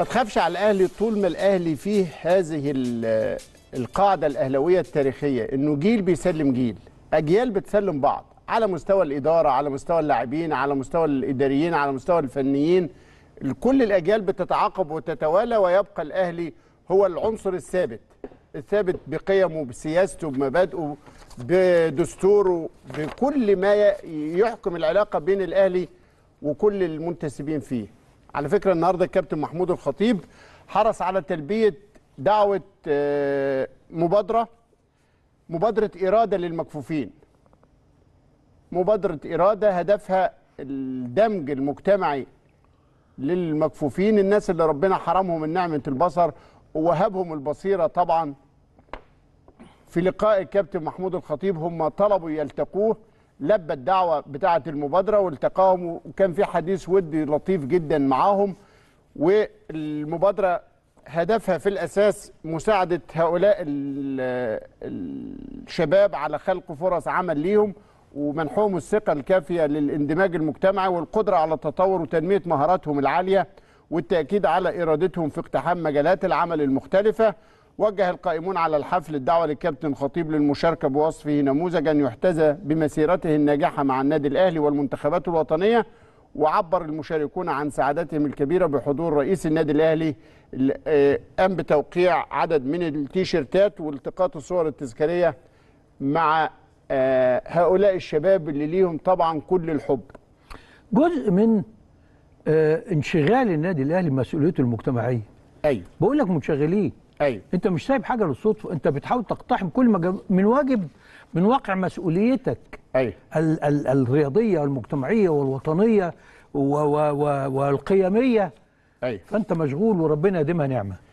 ما تخافش على الاهلي طول ما الاهلي فيه هذه القاعده الاهلاويه التاريخيه انه جيل بيسلم جيل اجيال بتسلم بعض على مستوى الاداره على مستوى اللاعبين على مستوى الاداريين على مستوى الفنيين كل الاجيال بتتعاقب وتتوالى ويبقى الاهلي هو العنصر الثابت الثابت بقيمه بسياسته بمبادئه بدستوره بكل ما يحكم العلاقه بين الاهلي وكل المنتسبين فيه على فكره النهارده الكابتن محمود الخطيب حرص على تلبيه دعوه آه، مبادره مبادره اراده للمكفوفين مبادره اراده هدفها الدمج المجتمعي للمكفوفين الناس اللي ربنا حرمهم من نعمه البصر ووهبهم البصيره طبعا في لقاء الكابتن محمود الخطيب هم طلبوا يلتقوه لبى الدعوه بتاعه المبادره والتقاهم وكان في حديث ودي لطيف جدا معاهم والمبادره هدفها في الاساس مساعده هؤلاء الشباب على خلق فرص عمل ليهم ومنحهم الثقه الكافيه للاندماج المجتمعي والقدره على التطور وتنميه مهاراتهم العاليه والتاكيد على ارادتهم في اقتحام مجالات العمل المختلفه وجه القائمون على الحفل الدعوة للكابتن خطيب للمشاركة بوصفه نموذجا يحتذى بمسيرته الناجحة مع النادي الأهلي والمنتخبات الوطنية وعبر المشاركون عن سعادتهم الكبيرة بحضور رئيس النادي الأهلي قام آه، بتوقيع عدد من التيشيرتات والتقاط الصور التذكارية مع آه، هؤلاء الشباب اللي ليهم طبعا كل الحب جزء من آه، انشغال النادي الأهلي بمسؤوليته المجتمعية أيوه بقول لك منشغلين ايوه انت مش سايب حاجه للصدفه انت بتحاول تقتحم كل ما من واجب من واقع مسؤوليتك ايوه ال... ال... الرياضيه والمجتمعيه والوطنيه و... و... و... والقيميه ايوه فانت مشغول وربنا يديمها نعمه